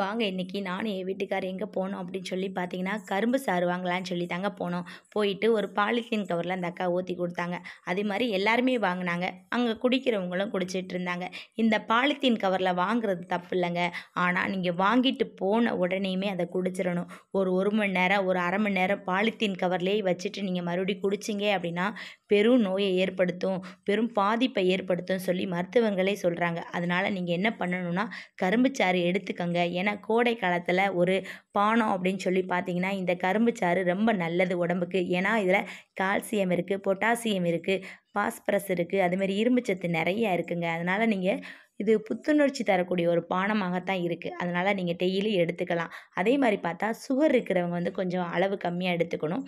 வாங்க இன்றைக்கி நானும் என் வீட்டுக்கார் எங்கே போனோம் அப்படின்னு சொல்லி பார்த்தீங்கன்னா கரும்பு சாறு வாங்கலான்னு சொல்லி தாங்க போனோம் போயிட்டு ஒரு பாலித்தீன் கவரில் அந்த அக்கா ஊற்றி கொடுத்தாங்க அதே மாதிரி எல்லாருமே வாங்கினாங்க அங்கே குடிக்கிறவங்களும் குடிச்சிட்டு இருந்தாங்க இந்த பாலித்தீன் கவரில் வாங்குறது தப்பு இல்லைங்க ஆனால் நீங்கள் வாங்கிட்டு போன உடனேயுமே அதை குடிச்சிடணும் ஒரு ஒரு மணி நேரம் ஒரு அரை மணி நேரம் பாலித்தீன் கவர்லேயே வச்சுட்டு நீங்கள் மறுபடியும் குடிச்சிங்க அப்படின்னா பெரும் நோயை ஏற்படுத்தும் பெரும் பாதிப்பை ஏற்படுத்தும் சொல்லி மருத்துவங்களே சொல்கிறாங்க அதனால் நீங்கள் என்ன பண்ணணும்னா கரும்பு சாறு எடுத்துக்கங்க ஏன்னா கோடை காலத்தில் ஒரு பானம் அப்படின்னு சொல்லி பார்த்தீங்கன்னா இந்த கரும்பு சாறு ரொம்ப நல்லது உடம்புக்கு ஏன்னா இதில் கால்சியம் இருக்குது பொட்டாசியம் இருக்குது பாஸ்பரஸ் இருக்குது அதுமாரி இரும்புச்சத்து நிறையா இருக்குங்க அதனால் நீங்கள் இது புத்துணர்ச்சி தரக்கூடிய ஒரு பானமாகத்தான் இருக்குது அதனால் நீங்கள் டெய்லி எடுத்துக்கலாம் அதே மாதிரி பார்த்தா சுகர் இருக்கிறவங்க வந்து கொஞ்சம் அளவு கம்மியாக எடுத்துக்கணும்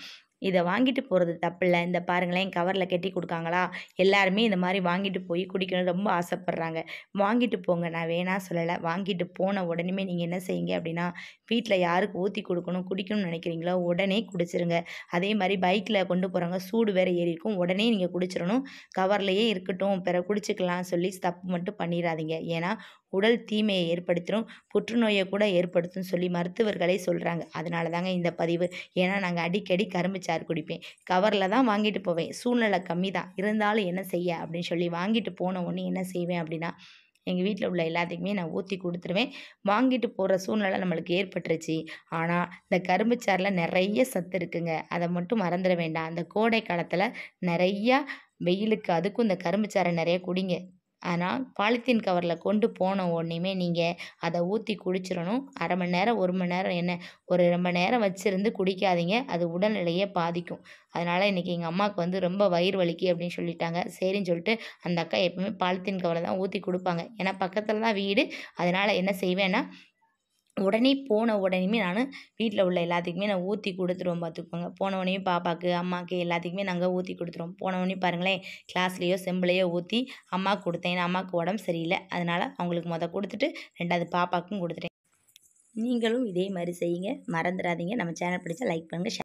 இதை வாங்கிட்டு போகிறது தப்பில்லை இந்த பாருங்களேன் கவரில் கட்டி கொடுக்காங்களா எல்லாருமே இந்த மாதிரி வாங்கிட்டு போய் குடிக்கணும் ரொம்ப ஆசைப்பட்றாங்க வாங்கிட்டு போங்க நான் வேணாம் சொல்லலை வாங்கிட்டு போன உடனே நீங்கள் என்ன செய்யுங்க அப்படின்னா வீட்டில் யாருக்கு ஊற்றி கொடுக்கணும் குடிக்கணும்னு நினைக்கிறீங்களோ உடனே குடிச்சிருங்க அதே மாதிரி பைக்கில் கொண்டு போகிறாங்க சூடு வேறு ஏறி இருக்கும் உடனே நீங்கள் குடிச்சிடணும் கவர்லையே இருக்கட்டும் பிற குடிச்சிக்கலாம் சொல்லி தப்பு மட்டும் பண்ணிடாதீங்க ஏன்னா உடல் தீமையை ஏற்படுத்திடும் புற்றுநோயை கூட ஏற்படுத்தும் சொல்லி மருத்துவர்களே சொல்கிறாங்க அதனால தாங்க இந்த பதிவு ஏன்னா நாங்கள் அடிக்கடி கரும்பு சாறு குடிப்பேன் கவரில் தான் வாங்கிட்டு போவேன் சூழ்நிலை கம்மி தான் இருந்தாலும் என்ன செய்ய அப்படின்னு சொல்லி வாங்கிட்டு போன உடனே என்ன செய்வேன் அப்படின்னா எங்கள் வீட்டில் உள்ள எல்லாத்துக்குமே நான் ஊற்றி கொடுத்துருவேன் வாங்கிட்டு போகிற சூழ்நிலை நம்மளுக்கு ஏற்பட்டுருச்சு ஆனால் இந்த கரும்பு சாறில் நிறைய சத்து இருக்குங்க அதை மட்டும் மறந்துட வேண்டாம் அந்த கோடை காலத்தில் நிறையா வெயிலுக்கு அதுக்கும் இந்த கரும்பு சாறை நிறைய குடிங்க ஆனால் பாலித்தீன் கவரில் கொண்டு போன உடனேயுமே நீங்கள் அதை ஊற்றி குடிச்சிடணும் அரை மணி நேரம் ஒரு மணி நேரம் என்ன ஒரு ரொம்ப நேரம் வச்சுருந்து குடிக்காதீங்க அது உடல்நிலையை பாதிக்கும் அதனால் இன்றைக்கி எங்கள் அம்மாவுக்கு வந்து ரொம்ப வயிறு வலிக்கு அப்படின்னு சொல்லிட்டாங்க சரின்னு சொல்லிட்டு அந்த அக்கா எப்பவுமே பாலித்தீன் கவரில் தான் ஊற்றி கொடுப்பாங்க ஏன்னா பக்கத்தில் தான் வீடு அதனால் என்ன செய்வேன்னா உடனே போன உடனேயுமே நான் வீட்டில் உள்ள எல்லாத்துக்குமே நான் ஊற்றி கொடுத்துருவேன் பார்த்துக்கோங்க போன உடனே பாப்பாவுக்கு அம்மாவுக்கு எல்லாத்துக்குமே நாங்கள் ஊற்றி கொடுத்துருவோம் போன உடனே பாருங்களேன் கிளாஸ்லேயோ செம்பிளையோ ஊற்றி அம்மா கொடுத்தேன் அம்மாவுக்கு உடம்பு சரியில்லை அதனால் அவங்களுக்கு மொதல் கொடுத்துட்டு ரெண்டாவது பாப்பாவுக்கும் கொடுத்துட்டேன் நீங்களும் இதே மாதிரி செய்யுங்க மறந்துடாதீங்க நம்ம சேனல் பிடிச்சா லைக் பண்ணுங்கள்